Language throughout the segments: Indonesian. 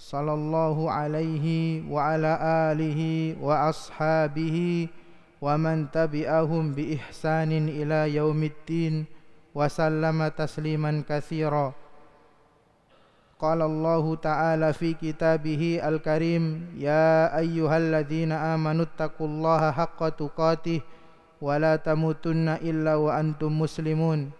صلى الله عليه وعلى آله وأصحابه ومن تبعهم بإحسان إلى يوم الدين وسلم تسليما كثيرا قال الله تعالى في كتابه الكريم يا أيها الذين آمنوا اتقوا الله حق تقاته ولا تموتن إلا وأنتم مسلمون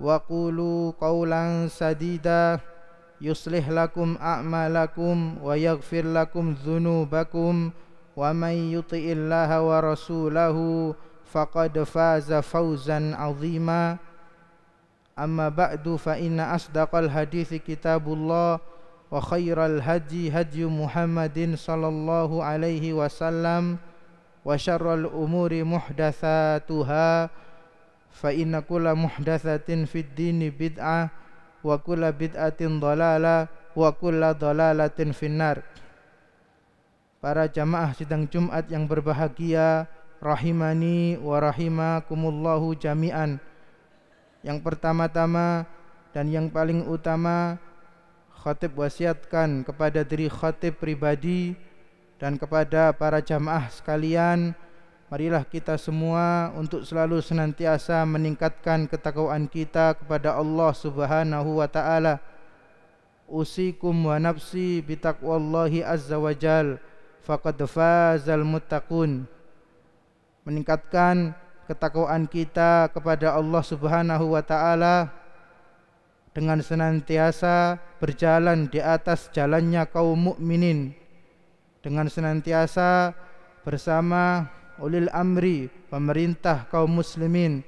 وقولوا قولا سديدا يصلح لكم أعمالكم ويغفر لكم ذنوبكم ومن يطع الله ورسوله فقد فاز فوزا عظيما أما بعد فإن أصدق الحديث كتاب الله وخير الهدي هدي محمد صلى الله عليه وسلم وشر الأمور محدثاتها fa inna kula muhdatsatin fid dini bid'ah wa kula bid'atin dalalah wa kula dhalalatin finnar Para jamaah sidang Jumat yang berbahagia rahimani wa rahimakumullahu jami'an Yang pertama-tama dan yang paling utama khatib wasiatkan kepada diri khatib pribadi dan kepada para jamaah sekalian Marilah kita semua untuk selalu senantiasa meningkatkan ketakwaan kita kepada Allah Subhanahu wa taala. Usikum wa nafsi bitaqwallahi azza wa jal faqad fazal muttaqun. Meningkatkan ketakwaan kita kepada Allah Subhanahu wa taala dengan senantiasa berjalan di atas jalannya kaum mukminin dengan senantiasa bersama ulil amri pemerintah kaum muslimin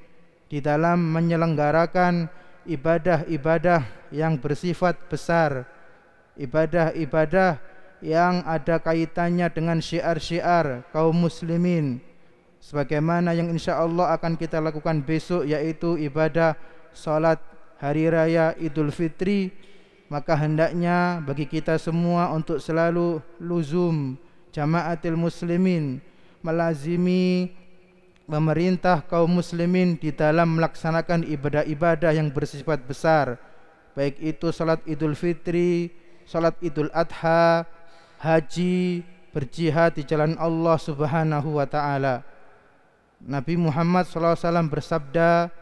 di dalam menyelenggarakan ibadah-ibadah yang bersifat besar ibadah-ibadah yang ada kaitannya dengan syiar-syiar kaum muslimin sebagaimana yang insya Allah akan kita lakukan besok yaitu ibadah salat hari raya Idul Fitri maka hendaknya bagi kita semua untuk selalu luzum jamaatil muslimin melazimi pemerintah kaum muslimin di dalam melaksanakan ibadah-ibadah yang bersifat besar baik itu salat Idul Fitri, salat Idul Adha, haji, berjihad di jalan Allah Subhanahu wa taala. Nabi Muhammad SAW bersabda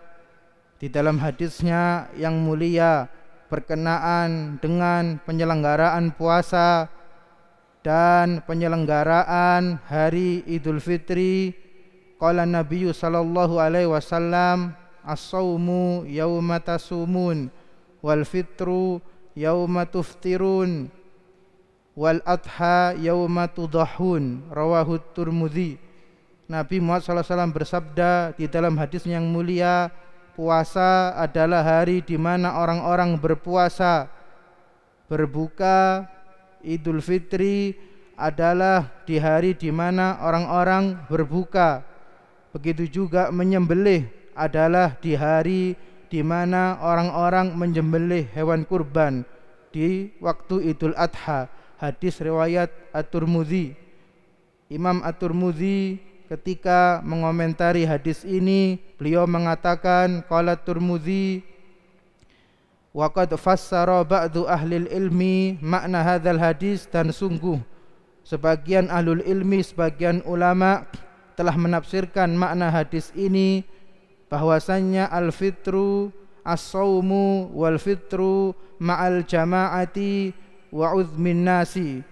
di dalam hadisnya yang mulia berkenaan dengan penyelenggaraan puasa dan penyelenggaraan hari Idul Fitri qala Nabi sallallahu alaihi wasallam as-saumu yauma tasumun wal fitru yauma tuftirun wal adha yauma tudahun rawahu Tirmidzi Nabi Muhammad SAW bersabda di dalam hadis yang mulia puasa adalah hari di mana orang-orang berpuasa berbuka Idul Fitri adalah di hari di mana orang-orang berbuka. Begitu juga menyembelih adalah di hari di mana orang-orang menyembelih hewan kurban di waktu Idul Adha. Hadis riwayat At-Tirmidzi. Imam At-Tirmidzi ketika mengomentari hadis ini, beliau mengatakan qala Tirmidzi Waqad fassara ba'du ahli ilmi makna hadzal hadis dan sungguh sebagian ahlul ilmi sebagian ulama telah menafsirkan makna hadis ini bahwasannya al-fitru as-saumu wal fitru ma'al jama'ati wa uzmin nasi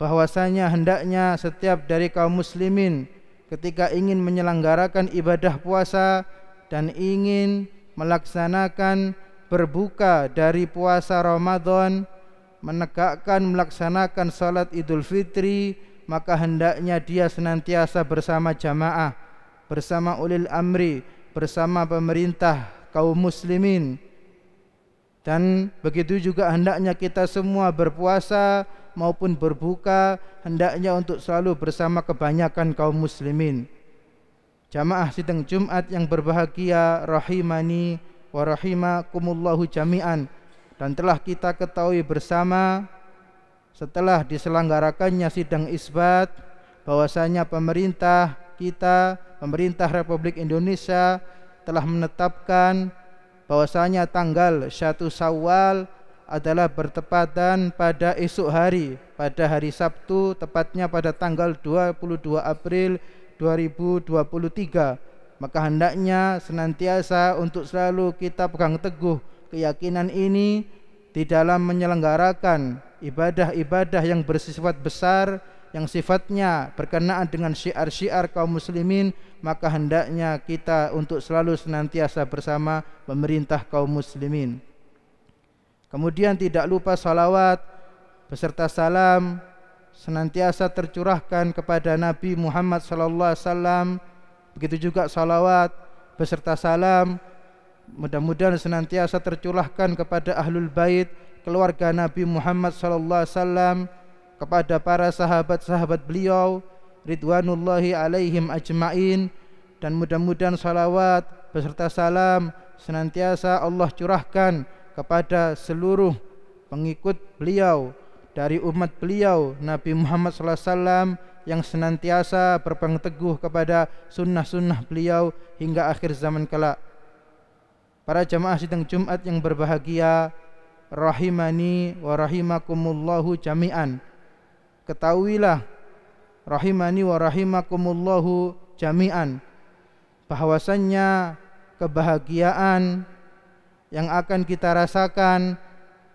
bahwasanya hendaknya setiap dari kaum muslimin ketika ingin menyelenggarakan ibadah puasa dan ingin melaksanakan berbuka dari puasa Ramadan, menegakkan melaksanakan salat Idul Fitri, maka hendaknya dia senantiasa bersama jamaah, bersama ulil amri, bersama pemerintah kaum muslimin. Dan begitu juga hendaknya kita semua berpuasa maupun berbuka hendaknya untuk selalu bersama kebanyakan kaum muslimin. Jamaah sidang Jumat yang berbahagia rahimani warahimakumullahu jami'an dan telah kita ketahui bersama setelah diselenggarakannya sidang isbat bahwasanya pemerintah kita pemerintah Republik Indonesia telah menetapkan bahwasanya tanggal 1 Syawal adalah bertepatan pada esok hari pada hari Sabtu tepatnya pada tanggal 22 April 2023 maka hendaknya senantiasa untuk selalu kita pegang teguh keyakinan ini di dalam menyelenggarakan ibadah-ibadah yang bersifat besar yang sifatnya berkenaan dengan syiar-syiar kaum muslimin maka hendaknya kita untuk selalu senantiasa bersama pemerintah kaum muslimin kemudian tidak lupa salawat beserta salam senantiasa tercurahkan kepada Nabi Muhammad sallallahu alaihi wasallam begitu juga salawat beserta salam mudah-mudahan senantiasa tercurahkan kepada ahlul bait keluarga Nabi Muhammad sallallahu alaihi wasallam kepada para sahabat-sahabat beliau ridwanullahi alaihim ajmain dan mudah-mudahan salawat beserta salam senantiasa Allah curahkan kepada seluruh pengikut beliau dari umat beliau Nabi Muhammad sallallahu alaihi wasallam yang senantiasa berpegang teguh kepada sunnah-sunnah beliau hingga akhir zaman kelak. Para jamaah sidang Jumat yang berbahagia, rahimani wa rahimakumullahu jami'an. Ketahuilah rahimani wa rahimakumullahu jami'an bahwasannya kebahagiaan yang akan kita rasakan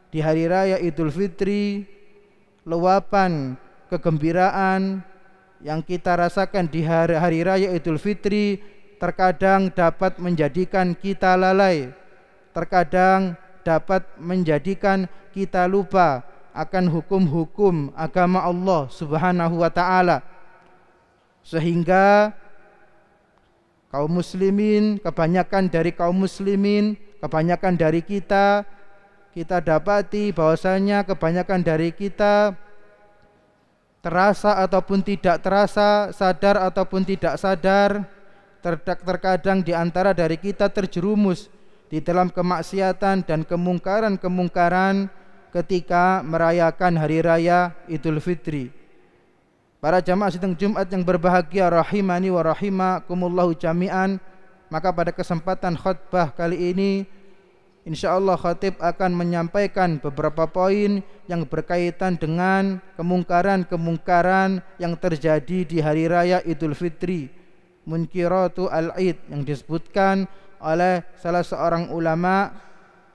di hari raya Idul Fitri, luapan kegembiraan yang kita rasakan di hari, hari raya Idul Fitri terkadang dapat menjadikan kita lalai, terkadang dapat menjadikan kita lupa akan hukum-hukum agama Allah Subhanahu wa taala. Sehingga kaum muslimin, kebanyakan dari kaum muslimin, kebanyakan dari kita kita dapati bahwasanya kebanyakan dari kita terasa ataupun tidak terasa, sadar ataupun tidak sadar, terkadang di antara dari kita terjerumus di dalam kemaksiatan dan kemungkaran-kemungkaran ketika merayakan hari raya Idul Fitri. Para jamaah sidang Jumat yang berbahagia rahimani wa rahimakumullahu jami'an, maka pada kesempatan khutbah kali ini Insya Allah khatib akan menyampaikan beberapa poin yang berkaitan dengan kemungkaran-kemungkaran yang terjadi di hari raya Idul Fitri. Munkiratu al-Id yang disebutkan oleh salah seorang ulama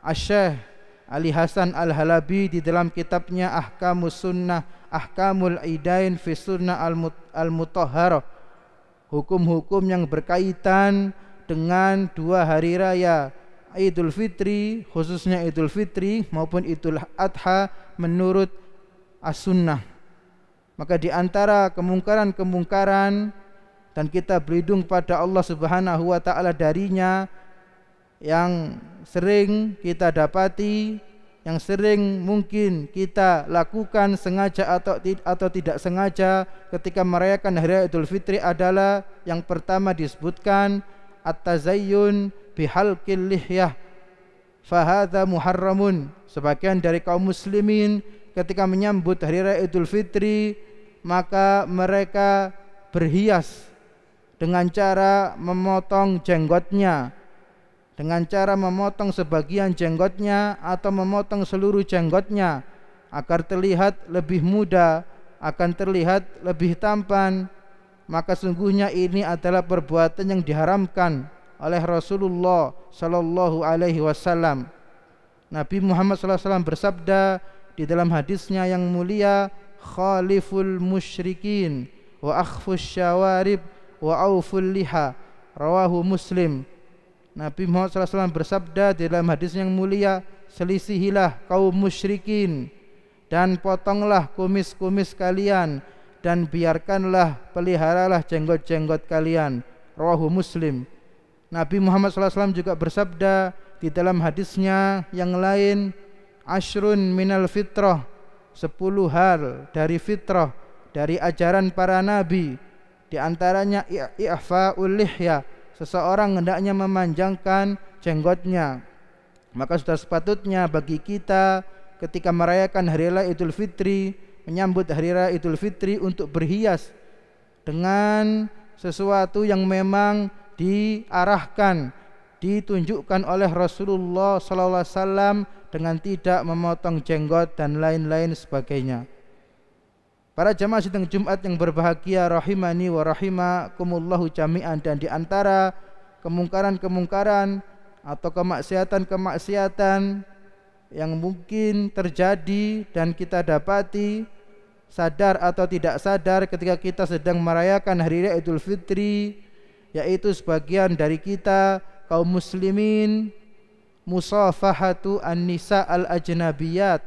Asyih Ali Hasan Al-Halabi di dalam kitabnya Ahkamus Sunnah Ahkamul Idain fi Sunnah Al-Mutahharah hukum-hukum yang berkaitan dengan dua hari raya Idul Fitri khususnya Idul Fitri maupun Idul Adha menurut as-sunnah maka di antara kemungkaran-kemungkaran dan kita berlindung pada Allah Subhanahu wa taala darinya yang sering kita dapati yang sering mungkin kita lakukan sengaja atau atau tidak sengaja ketika merayakan hari Idul Fitri adalah yang pertama disebutkan at-tazayyun bihalqil lihyah fahadha muharramun sebagian dari kaum muslimin ketika menyambut hari raya Idul Fitri maka mereka berhias dengan cara memotong jenggotnya dengan cara memotong sebagian jenggotnya atau memotong seluruh jenggotnya agar terlihat lebih muda akan terlihat lebih tampan maka sungguhnya ini adalah perbuatan yang diharamkan oleh Rasulullah Shallallahu Alaihi Wasallam. Nabi Muhammad SAW bersabda di dalam hadisnya yang mulia, "Khaliful musyrikin wa akhfus syawarib wa auful liha." Rawahu Muslim. Nabi Muhammad SAW bersabda di dalam hadis yang mulia, "Selisihilah kaum musyrikin dan potonglah kumis-kumis kalian dan biarkanlah peliharalah jenggot-jenggot kalian." Rawahu Muslim. Nabi Muhammad SAW juga bersabda di dalam hadisnya yang lain, Ashrun minal fitrah, sepuluh hal dari fitrah, dari ajaran para nabi. Di antaranya i'fa'ul iya, iya, lihya, seseorang hendaknya memanjangkan jenggotnya. Maka sudah sepatutnya bagi kita ketika merayakan hari raya Idul Fitri, menyambut hari raya Idul Fitri untuk berhias dengan sesuatu yang memang diarahkan, ditunjukkan oleh Rasulullah Sallallahu SAW dengan tidak memotong jenggot dan lain-lain sebagainya. Para jemaah sidang Jumat yang berbahagia rahimani wa rahimakumullahu jami'an dan di antara kemungkaran-kemungkaran atau kemaksiatan-kemaksiatan yang mungkin terjadi dan kita dapati sadar atau tidak sadar ketika kita sedang merayakan hari Raya Idul Fitri yaitu sebagian dari kita kaum muslimin musafahatu an-nisa al-ajnabiyat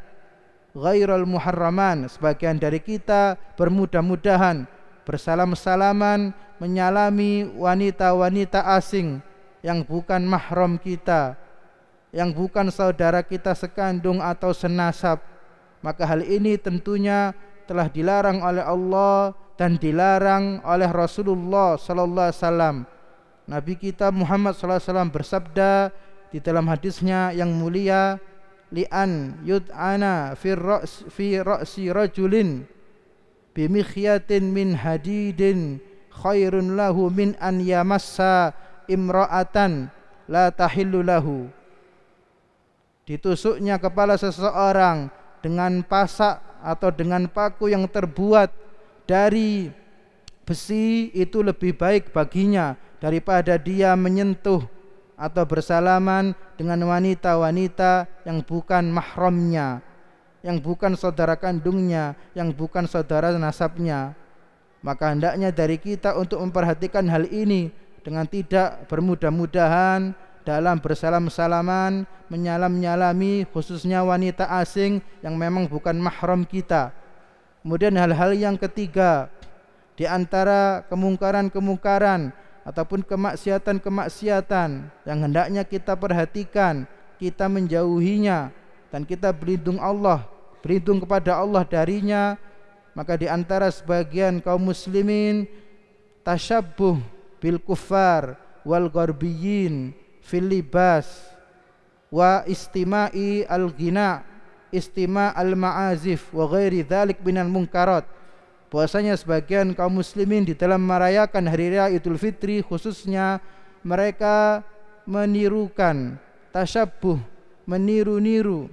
ghairul muharraman sebagian dari kita bermudah-mudahan bersalam-salaman menyalami wanita-wanita asing yang bukan mahram kita yang bukan saudara kita sekandung atau senasab maka hal ini tentunya telah dilarang oleh Allah dan dilarang oleh Rasulullah sallallahu alaihi wasallam. Nabi kita Muhammad sallallahu alaihi wasallam bersabda di dalam hadisnya yang mulia li'an yud'ana fi ra's fi ra'si rajulin bi mikhyatin min hadidin khairun lahu min an yamassa imra'atan la tahillu lahu ditusuknya kepala seseorang dengan pasak atau dengan paku yang terbuat dari besi itu lebih baik baginya daripada dia menyentuh atau bersalaman dengan wanita-wanita yang bukan mahramnya, yang bukan saudara kandungnya, yang bukan saudara nasabnya. Maka hendaknya dari kita untuk memperhatikan hal ini dengan tidak bermudah-mudahan dalam bersalam-salaman, menyalam-nyalami khususnya wanita asing yang memang bukan mahram kita Kemudian hal-hal yang ketiga di antara kemungkaran-kemungkaran ataupun kemaksiatan-kemaksiatan yang hendaknya kita perhatikan, kita menjauhinya dan kita berlindung Allah, berlindung kepada Allah darinya. Maka di antara sebagian kaum muslimin tasyabuh bil kuffar wal gharbiyyin fil libas wa istima'i al ghina istima al-ma'azif wa ghairi dzalik binal munkarat. Puasanya sebagian kaum muslimin di dalam merayakan hari raya Idul Fitri khususnya mereka menirukan tasyabuh, meniru-niru,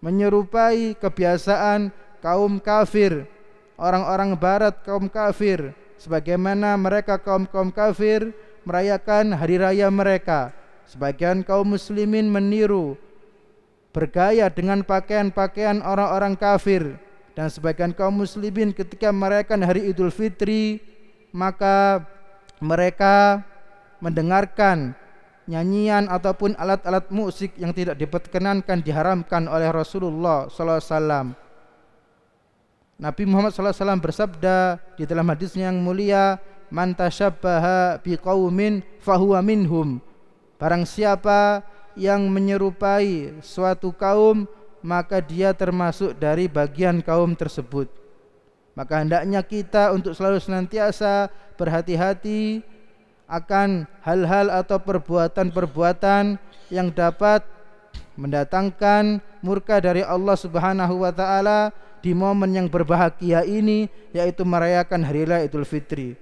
menyerupai kebiasaan kaum kafir, orang-orang barat kaum kafir sebagaimana mereka kaum-kaum kafir merayakan hari raya mereka. Sebagian kaum muslimin meniru bergaya dengan pakaian-pakaian orang-orang kafir dan sebagian kaum muslimin ketika merayakan hari Idul Fitri maka mereka mendengarkan nyanyian ataupun alat-alat musik yang tidak diperkenankan diharamkan oleh Rasulullah SAW. Nabi Muhammad SAW bersabda di dalam hadisnya yang mulia, "Man tashabbaha biqaumin fahuwa minhum." Barang siapa yang menyerupai suatu kaum maka dia termasuk dari bagian kaum tersebut maka hendaknya kita untuk selalu senantiasa berhati-hati akan hal-hal atau perbuatan-perbuatan yang dapat mendatangkan murka dari Allah Subhanahu wa taala di momen yang berbahagia ini yaitu merayakan hari raya Idul Fitri.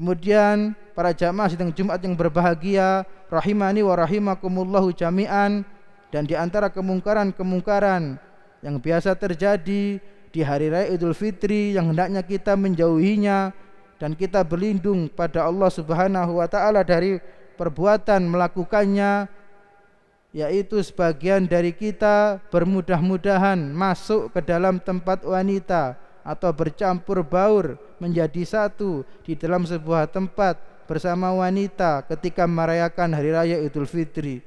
Kemudian para jamaah sidang Jumat yang berbahagia rahimani wa rahimakumullahu jami'an dan di antara kemungkaran-kemungkaran yang biasa terjadi di hari raya Idul Fitri yang hendaknya kita menjauhinya dan kita berlindung pada Allah Subhanahu wa taala dari perbuatan melakukannya yaitu sebagian dari kita bermudah-mudahan masuk ke dalam tempat wanita atau bercampur baur menjadi satu di dalam sebuah tempat bersama wanita ketika merayakan hari raya Idul Fitri.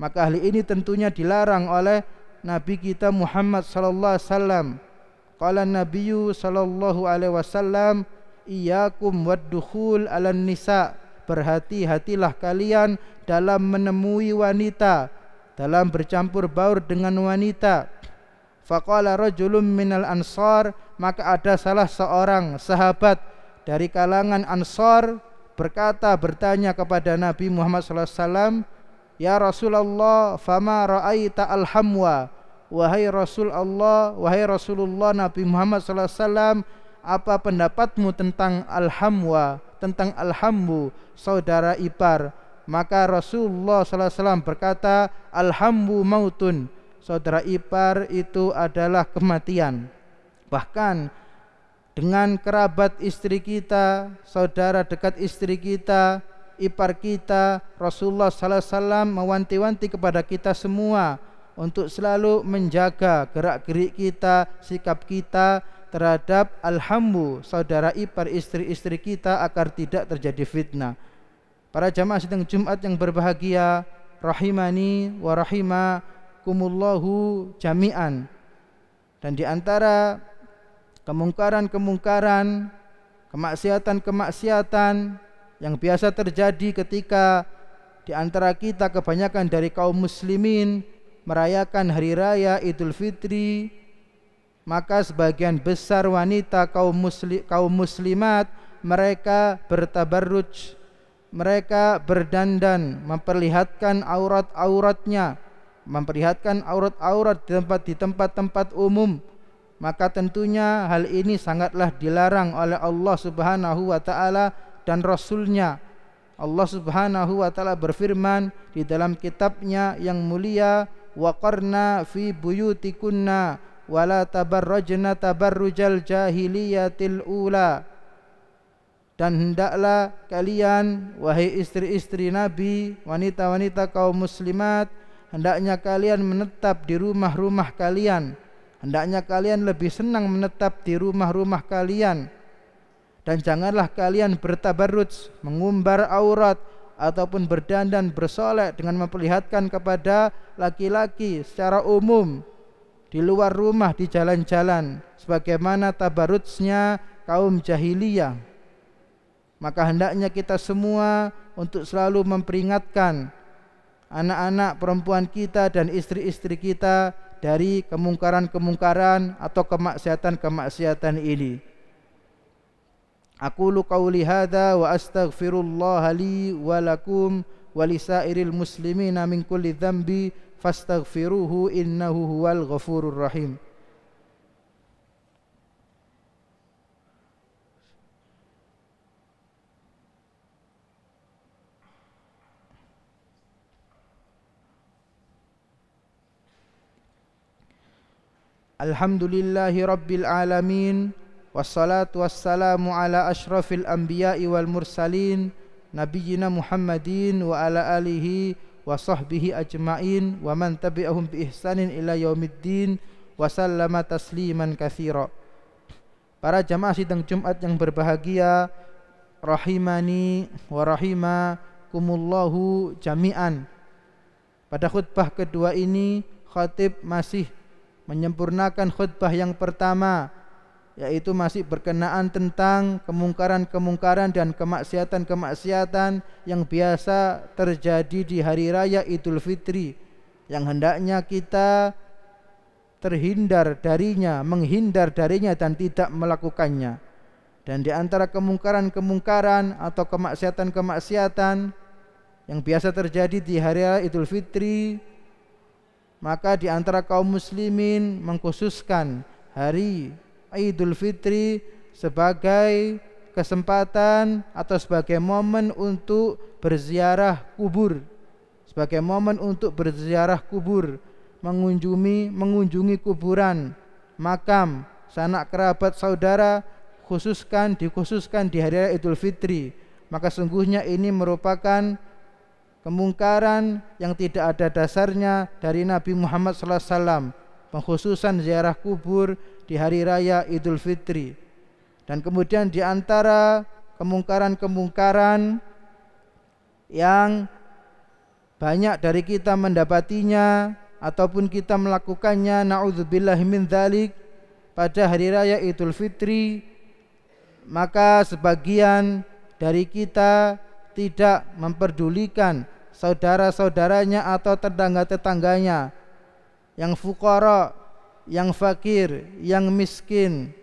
Maka hal ini tentunya dilarang oleh Nabi kita Muhammad sallallahu alaihi wasallam. Qala Nabiyyu sallallahu alaihi wasallam, "Iyyakum wad 'alan nisa." Berhati-hatilah kalian dalam menemui wanita, dalam bercampur baur dengan wanita Faqala rajulun minal ansar maka ada salah seorang sahabat dari kalangan ansar berkata bertanya kepada Nabi Muhammad SAW Ya Rasulullah fama ra'aita alhamwa Wahai Rasul Allah, wahai Rasulullah Nabi Muhammad SAW Apa pendapatmu tentang alhamwa, tentang alhambu, saudara ipar Maka Rasulullah SAW berkata Alhambu mautun saudara ipar itu adalah kematian. Bahkan dengan kerabat istri kita, saudara dekat istri kita, ipar kita, Rasulullah sallallahu alaihi wasallam mewanti-wanti kepada kita semua untuk selalu menjaga gerak-gerik kita, sikap kita terhadap alhamu saudara ipar istri-istri kita agar tidak terjadi fitnah. Para jamaah sidang Jumat yang berbahagia, rahimani wa rahimah kumullahu jami'an. Dan di antara kemungkaran-kemungkaran, kemaksiatan-kemaksiatan yang biasa terjadi ketika di antara kita kebanyakan dari kaum muslimin merayakan hari raya Idul Fitri, maka sebagian besar wanita kaum muslim kaum muslimat mereka bertabarruj mereka berdandan memperlihatkan aurat-auratnya memperlihatkan aurat-aurat di tempat di tempat-tempat umum maka tentunya hal ini sangatlah dilarang oleh Allah Subhanahu wa taala dan rasulnya Allah Subhanahu wa taala berfirman di dalam kitabnya yang mulia waqarna fi buyutikunna wala tabarrajna tabarrujal jahiliyatil ula dan hendaklah kalian wahai istri-istri nabi wanita-wanita kaum muslimat hendaknya kalian menetap di rumah-rumah kalian. Hendaknya kalian lebih senang menetap di rumah-rumah kalian. Dan janganlah kalian bertabarut mengumbar aurat, ataupun berdandan bersolek dengan memperlihatkan kepada laki-laki secara umum di luar rumah di jalan-jalan sebagaimana tabarutnya kaum jahiliyah maka hendaknya kita semua untuk selalu memperingatkan anak-anak perempuan kita dan istri-istri kita dari kemungkaran-kemungkaran atau kemaksiatan-kemaksiatan ini. Aku qauli lihada wa astaghfirullah li wa lakum wa lisairil muslimina min kulli dhanbi fastaghfiruhu innahu huwal ghafurur rahim. Alhamdulillahi Rabbil Alamin Wassalatu wassalamu ala ashrafil anbiya'i wal mursalin Nabiyina Muhammadin wa ala alihi wa sahbihi ajma'in Wa man tabi'ahum bi ihsanin ila yaumiddin Wasallama tasliman kathira Para jamaah sidang Jumat yang berbahagia Rahimani wa rahimakumullahu jami'an Pada khutbah kedua ini Khatib masih menyempurnakan khutbah yang pertama yaitu masih berkenaan tentang kemungkaran-kemungkaran dan kemaksiatan-kemaksiatan yang biasa terjadi di hari raya Idul Fitri yang hendaknya kita terhindar darinya, menghindar darinya dan tidak melakukannya. Dan di antara kemungkaran-kemungkaran atau kemaksiatan-kemaksiatan yang biasa terjadi di hari raya Idul Fitri maka di antara kaum muslimin mengkhususkan hari Idul Fitri sebagai kesempatan atau sebagai momen untuk berziarah kubur sebagai momen untuk berziarah kubur mengunjungi mengunjungi kuburan makam sanak kerabat saudara khususkan dikhususkan di hari Idul Fitri maka sungguhnya ini merupakan kemungkaran yang tidak ada dasarnya dari Nabi Muhammad SAW, pengkhususan ziarah kubur di hari raya Idul Fitri. Dan kemudian di antara kemungkaran-kemungkaran yang banyak dari kita mendapatinya ataupun kita melakukannya naudzubillah min dzalik pada hari raya Idul Fitri maka sebagian dari kita tidak memperdulikan saudara-saudaranya atau tetangga-tetangganya yang fukara, yang fakir, yang miskin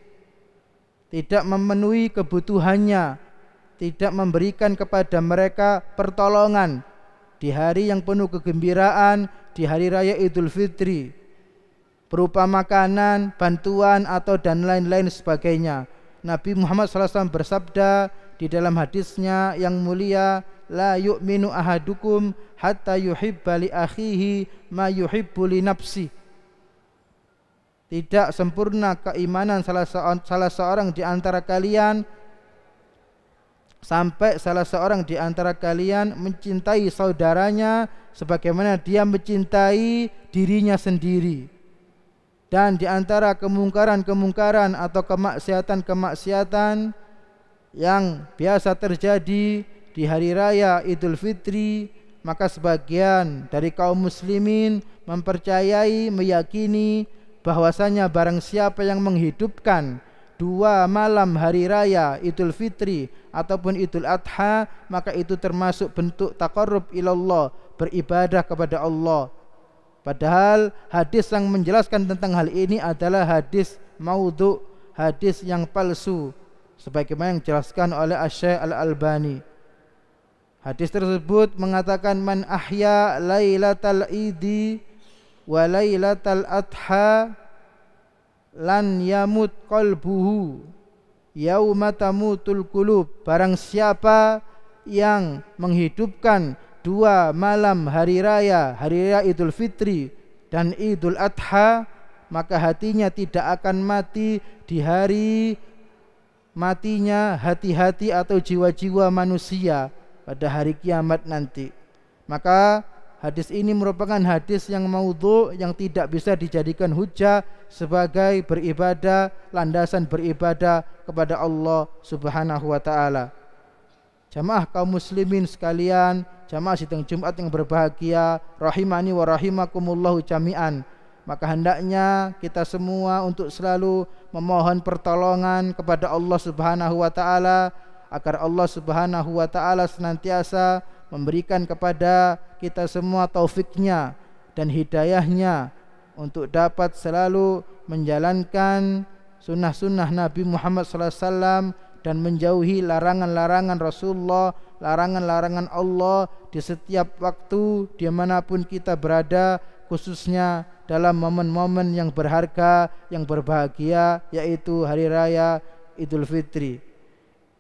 tidak memenuhi kebutuhannya, tidak memberikan kepada mereka pertolongan di hari yang penuh kegembiraan, di hari raya Idul Fitri berupa makanan, bantuan atau dan lain-lain sebagainya. Nabi Muhammad SAW bersabda di dalam hadisnya yang mulia, la yu'minu ahadukum hatta yuhibba li akhihi ma yuhibbu li nafsi. Tidak sempurna keimanan salah, salah seorang di antara kalian sampai salah seorang di antara kalian mencintai saudaranya sebagaimana dia mencintai dirinya sendiri. Dan di antara kemungkaran-kemungkaran atau kemaksiatan-kemaksiatan yang biasa terjadi di hari raya Idul Fitri, maka sebagian dari kaum muslimin mempercayai, meyakini bahwasanya barang siapa yang menghidupkan dua malam hari raya Idul Fitri ataupun Idul Adha maka itu termasuk bentuk taqarrub ilallah beribadah kepada Allah padahal hadis yang menjelaskan tentang hal ini adalah hadis maudhu hadis yang palsu sebagaimana yang dijelaskan oleh Asy Al-Albani Hadis tersebut mengatakan man ahya lailatal idi wa lailatal adha lan yamut qalbuhu yauma tamutul qulub barang siapa yang menghidupkan dua malam hari raya hari raya Idul Fitri dan Idul Adha maka hatinya tidak akan mati di hari matinya hati-hati atau jiwa-jiwa manusia pada hari kiamat nanti. Maka hadis ini merupakan hadis yang maudhu yang tidak bisa dijadikan hujah sebagai beribadah, landasan beribadah kepada Allah Subhanahu wa taala. Jamaah kaum muslimin sekalian, jamaah sidang Jumat yang berbahagia, rahimani wa rahimakumullahu jami'an. Maka hendaknya kita semua untuk selalu memohon pertolongan kepada Allah Subhanahu wa taala agar Allah Subhanahu wa taala senantiasa memberikan kepada kita semua taufiknya dan hidayahnya untuk dapat selalu menjalankan sunnah-sunnah Nabi Muhammad SAW dan menjauhi larangan-larangan Rasulullah, larangan-larangan Allah di setiap waktu, di manapun kita berada, khususnya dalam momen-momen yang berharga, yang berbahagia, yaitu Hari Raya Idul Fitri.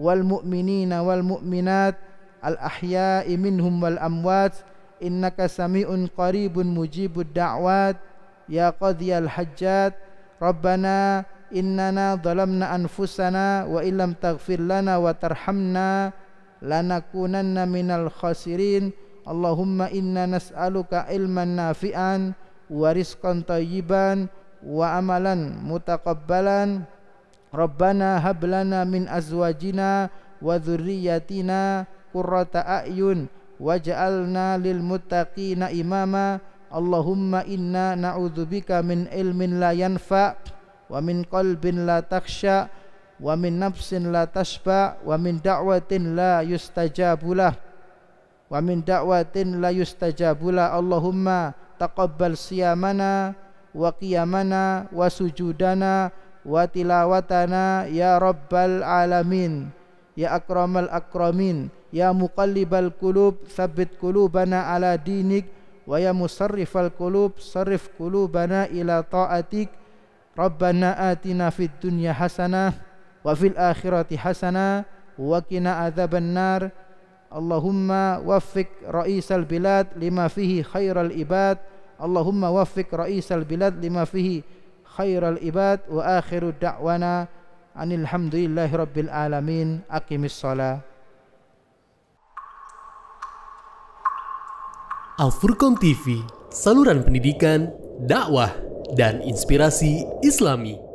wal mu'minina wal mu'minat al ahya'i minhum wal amwat innaka sami'un qaribun mujibud da'wat ya qadhiyal hajjat rabbana innana zalamna anfusana wa illam taghfir lana wa tarhamna lanakunanna minal khasirin Allahumma inna nas'aluka ilman nafi'an wa rizqan tayyiban wa amalan mutaqabbalan Rabbana hablana min azwajina wa dzurriyyatina qurrata a'yun waj'alna lil muttaqina imama Allahumma inna na'udzubika min ilmin la yanfa wa min qalbin la takhsha wa min nafsin la tashba wa min da'watin la yustajabulah wa min da'watin la yustajabulah Allahumma taqabbal siyamana wa qiyamana wa sujudana wa tilawatana ya rabbal alamin ya akramal akramin ya muqallibal qulub tsabbit qulubana ala dinik wa ya musarrifal qulub sarif qulubana ila ta'atik rabbana atina fid dunya hasanah wa fil akhirati hasanah wa qina adzaban nar Allahumma waffiq ra'isal bilad lima fihi khairal ibad Allahumma waffiq ra'isal bilad lima fihi khairal ibad wa akhiru da'wana anil rabbil alamin aqimis shalah Al-Furqan TV, saluran pendidikan, dakwah, dan inspirasi islami.